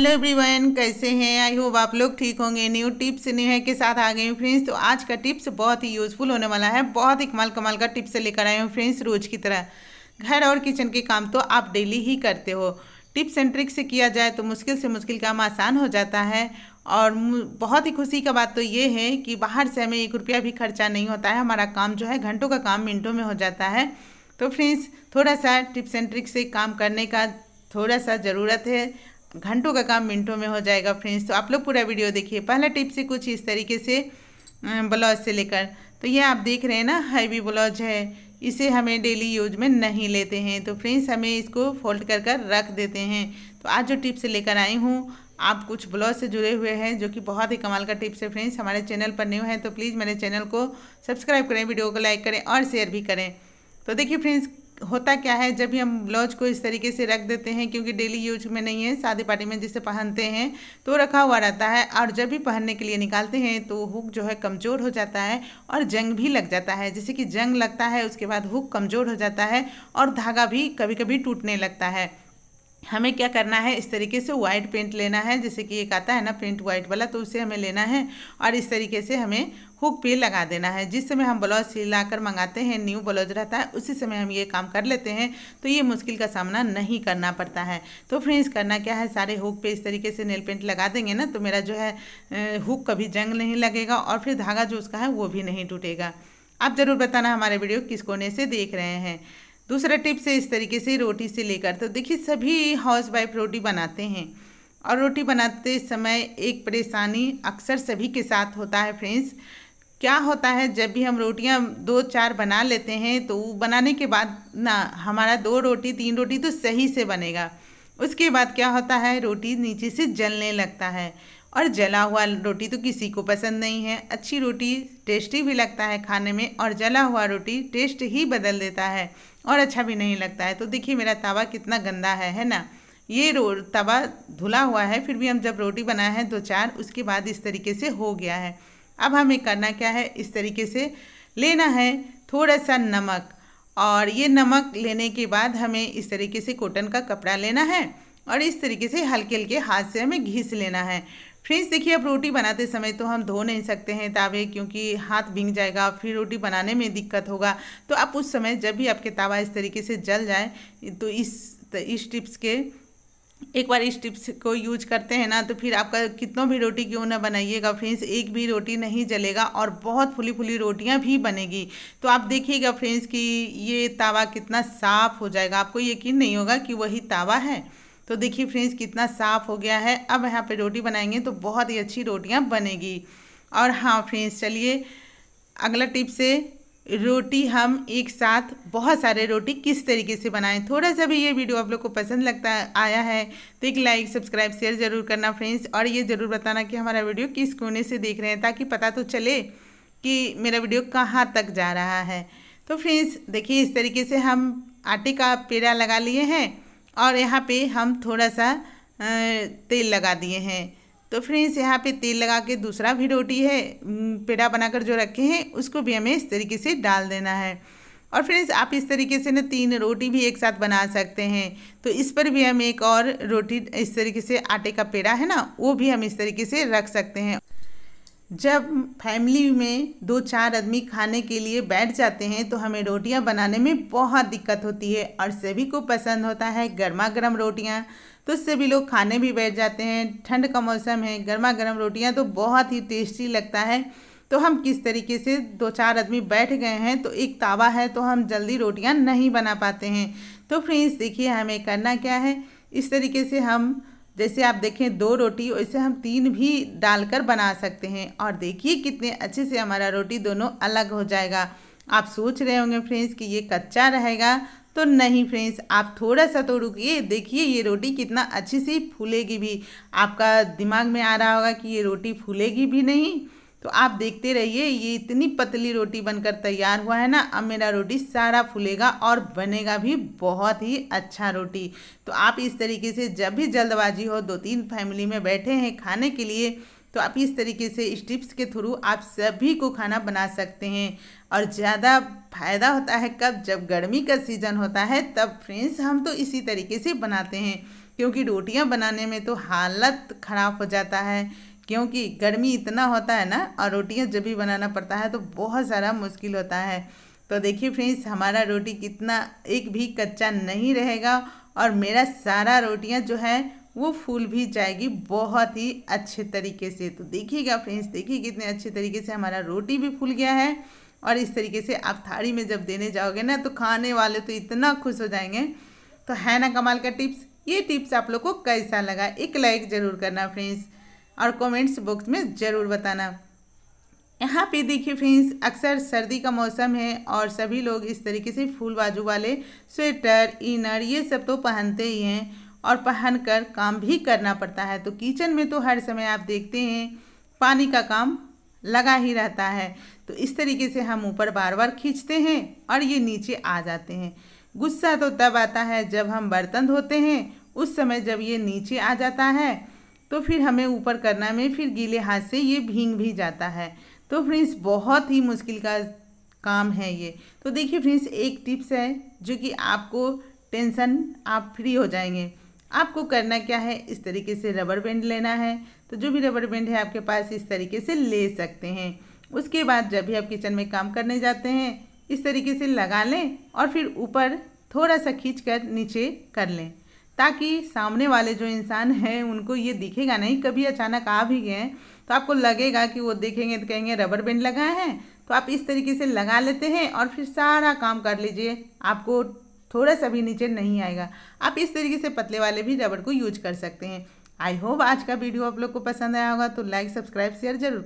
hello everyone कैसे हैं I hope आप लोग ठीक होंगे न्यू टिप्स न्यू है के साथ आ गए हूँ फ्रेंड्स तो आज का टिप्स बहुत ही यूज़फुल होने वाला है बहुत ही कमाल कमाल का टिप्स लेकर आए हूँ फ्रेंड्स रोज़ की तरह घर और किचन के काम तो आप डेली ही करते हो टिप्स एंड ट्रिक्स से किया जाए तो मुश्किल से मुश्किल काम आसान हो जाता है और बहुत ही खुशी का बात तो ये है कि बाहर से हमें एक रुपया भी खर्चा नहीं होता है हमारा काम जो है घंटों का काम मिनटों में हो जाता है तो फ्रेंड्स थोड़ा सा टिप्स एंड ट्रिक्स से काम करने का थोड़ा सा ज़रूरत है घंटों का काम मिनटों में हो जाएगा फ्रेंड्स तो आप लोग पूरा वीडियो देखिए पहला टिप से कुछ इस तरीके से ब्लाउज से लेकर तो ये आप देख रहे हैं ना हैवी ब्लाउज है इसे हमें डेली यूज में नहीं लेते हैं तो फ्रेंड्स हमें इसको फोल्ड कर कर रख देते हैं तो आज जो टिप्स लेकर आई हूँ आप कुछ ब्लाउज से जुड़े हुए हैं जो कि बहुत ही कमाल का टिप्स है फ्रेंड्स हमारे चैनल पर न्यू है तो प्लीज़ मेरे चैनल को सब्सक्राइब करें वीडियो को लाइक करें और शेयर भी करें तो देखिए फ्रेंड्स होता क्या है जब भी हम ब्लाउज को इस तरीके से रख देते हैं क्योंकि डेली यूज में नहीं है शादी पार्टी में जिसे पहनते हैं तो रखा हुआ रहता है और जब भी पहनने के लिए निकालते हैं तो हुक जो है कमज़ोर हो जाता है और जंग भी लग जाता है जैसे कि जंग लगता है उसके बाद हुक कमज़ोर हो जाता है और धागा भी कभी कभी टूटने लगता है हमें क्या करना है इस तरीके से वाइट पेंट लेना है जैसे कि एक आता है ना पेंट वाइट वाला तो उसे हमें लेना है और इस तरीके से हमें हुक पे लगा देना है जिस समय हम ब्लाउज सिलाकर कर मंगाते हैं न्यू ब्लाउज रहता है उसी समय हम ये काम कर लेते हैं तो ये मुश्किल का सामना नहीं करना पड़ता है तो फ्रेंड्स करना क्या है सारे हुक पे इस तरीके से नेल पेंट लगा देंगे ना तो मेरा जो है हुक कभी जंग नहीं लगेगा और फिर धागा जो उसका है वो भी नहीं टूटेगा आप ज़रूर बताना हमारे वीडियो किस कोने से देख रहे हैं दूसरा टिप्स है इस तरीके से रोटी से लेकर तो देखिए सभी हाउस वाइफ रोटी बनाते हैं और रोटी बनाते समय एक परेशानी अक्सर सभी के साथ होता है फ्रेंड्स क्या होता है जब भी हम रोटियां दो चार बना लेते हैं तो बनाने के बाद ना हमारा दो रोटी तीन रोटी तो सही से बनेगा उसके बाद क्या होता है रोटी नीचे से जलने लगता है और जला हुआ रोटी तो किसी को पसंद नहीं है अच्छी रोटी टेस्टी भी लगता है खाने में और जला हुआ रोटी टेस्ट ही बदल देता है और अच्छा भी नहीं लगता है तो देखिए मेरा तवा कितना गंदा है है ना ये रो तवा धुला हुआ है फिर भी हम जब रोटी बनाए हैं दो चार उसके बाद इस तरीके से हो गया है अब हमें करना क्या है इस तरीके से लेना है थोड़ा सा नमक और ये नमक लेने के बाद हमें इस तरीके से कॉटन का कपड़ा लेना है और इस तरीके से हल्के हल्के हाथ से हमें घिस लेना है फ्रेंड्स देखिए अब रोटी बनाते समय तो हम धो नहीं सकते हैं तावे क्योंकि हाथ भींग जाएगा फिर रोटी बनाने में दिक्कत होगा तो आप उस समय जब भी आपके तावा इस तरीके से जल जाए तो इस तो इस टिप्स के एक बार इस टिप्स को यूज करते हैं ना तो फिर आपका कितनों भी रोटी क्यों ना बनाइएगा फ्रेंड्स एक भी रोटी नहीं जलेगा और बहुत फुली फुली रोटियां भी बनेगी तो आप देखिएगा फ्रेंड्स कि ये तावा कितना साफ़ हो जाएगा आपको यकीन नहीं होगा कि वही तावा है तो देखिए फ्रेंड्स कितना साफ़ हो गया है अब यहाँ पे रोटी बनाएंगे तो बहुत ही अच्छी रोटियाँ बनेगी और हाँ फ्रेंड्स चलिए अगला टिप से रोटी हम एक साथ बहुत सारे रोटी किस तरीके से बनाएं थोड़ा सा भी ये वीडियो आप लोग को पसंद लगता आया है तो एक लाइक सब्सक्राइब शेयर ज़रूर करना फ्रेंड्स और ये ज़रूर बताना कि हमारा वीडियो किस कोने से देख रहे हैं ताकि पता तो चले कि मेरा वीडियो कहाँ तक जा रहा है तो फ्रेंड्स देखिए इस तरीके से हम आटे का पेड़ा लगा लिए हैं और यहाँ पे हम थोड़ा सा तेल लगा दिए हैं तो फ्रेंड्स यहाँ पे तेल लगा के दूसरा भी रोटी है पेड़ा बनाकर जो रखे हैं उसको भी हमें इस तरीके से डाल देना है और फ्रेंड्स आप इस तरीके से ना तीन रोटी भी एक साथ बना सकते हैं तो इस पर भी हम एक और रोटी इस तरीके से आटे का पेड़ा है ना वो भी हम इस तरीके से रख सकते हैं जब फैमिली में दो चार आदमी खाने के लिए बैठ जाते हैं तो हमें रोटियां बनाने में बहुत दिक्कत होती है और सभी को पसंद होता है गर्मा गर्म रोटियाँ तो सभी लोग खाने भी बैठ जाते हैं ठंड का मौसम है गर्मा गर्म रोटियाँ तो बहुत ही टेस्टी लगता है तो हम किस तरीके से दो चार आदमी बैठ गए हैं तो एक तावा है तो हम जल्दी रोटियां नहीं बना पाते हैं तो फ्रेंड्स देखिए हमें करना क्या है इस तरीके से हम जैसे आप देखें दो रोटी वैसे हम तीन भी डालकर बना सकते हैं और देखिए कितने अच्छे से हमारा रोटी दोनों अलग हो जाएगा आप सोच रहे होंगे फ्रेंड्स कि ये कच्चा रहेगा तो नहीं फ्रेंड्स आप थोड़ा सा तो रुकिए देखिए ये रोटी कितना अच्छी सी फूलेगी भी आपका दिमाग में आ रहा होगा कि ये रोटी फूलेगी भी नहीं तो आप देखते रहिए ये इतनी पतली रोटी बनकर तैयार हुआ है ना अब मेरा रोटी सारा फूलेगा और बनेगा भी बहुत ही अच्छा रोटी तो आप इस तरीके से जब भी जल्दबाजी हो दो तीन फैमिली में बैठे हैं खाने के लिए तो आप इस तरीके से इस टिप्स के थ्रू आप सभी को खाना बना सकते हैं और ज़्यादा फायदा होता है कब जब गर्मी का सीज़न होता है तब फ्रेंड्स हम तो इसी तरीके से बनाते हैं क्योंकि रोटियां बनाने में तो हालत ख़राब हो जाता है क्योंकि गर्मी इतना होता है ना और रोटियाँ जब भी बनाना पड़ता है तो बहुत सारा मुश्किल होता है तो देखिए फ्रेंड्स हमारा रोटी कितना एक भी कच्चा नहीं रहेगा और मेरा सारा रोटियां जो है वो फूल भी जाएगी बहुत ही अच्छे तरीके से तो देखिएगा फ्रेंड्स देखिए कितने अच्छे तरीके से हमारा रोटी भी फूल गया है और इस तरीके से आप थाली में जब देने जाओगे ना तो खाने वाले तो इतना खुश हो जाएंगे तो है ना कमाल का टिप्स ये टिप्स आप लोग को कैसा लगा एक लाइक ज़रूर करना फ्रेंड्स और कमेंट्स बॉक्स में ज़रूर बताना यहाँ पे देखिए फ्रेंड्स अक्सर सर्दी का मौसम है और सभी लोग इस तरीके से फूल बाजू वाले स्वेटर इनर ये सब तो पहनते ही हैं और पहन कर काम भी करना पड़ता है तो किचन में तो हर समय आप देखते हैं पानी का काम लगा ही रहता है तो इस तरीके से हम ऊपर बार बार खींचते हैं और ये नीचे आ जाते हैं गुस्सा तो तब आता है जब हम बर्तन धोते हैं उस समय जब ये नीचे आ जाता है तो फिर हमें ऊपर करना में फिर गीले हाथ से ये भींग भी जाता है तो फ्रेंड्स बहुत ही मुश्किल का काम है ये तो देखिए फ्रेंड्स एक टिप्स है जो कि आपको टेंशन आप फ्री हो जाएंगे आपको करना क्या है इस तरीके से रबर बैंड लेना है तो जो भी रबर बैंड है आपके पास इस तरीके से ले सकते हैं उसके बाद जब भी आप किचन में काम करने जाते हैं इस तरीके से लगा लें और फिर ऊपर थोड़ा सा खींच कर नीचे कर लें ताकि सामने वाले जो इंसान हैं उनको ये दिखेगा नहीं कभी अचानक आ भी गए तो आपको लगेगा कि वो देखेंगे तो कहेंगे रबर बैंड लगाए हैं तो आप इस तरीके से लगा लेते हैं और फिर सारा काम कर लीजिए आपको थोड़ा सा भी नीचे नहीं आएगा आप इस तरीके से पतले वाले भी रबड़ को यूज कर सकते हैं आई होप आज का वीडियो आप लोग को पसंद आया होगा तो लाइक सब्सक्राइब शेयर जरूर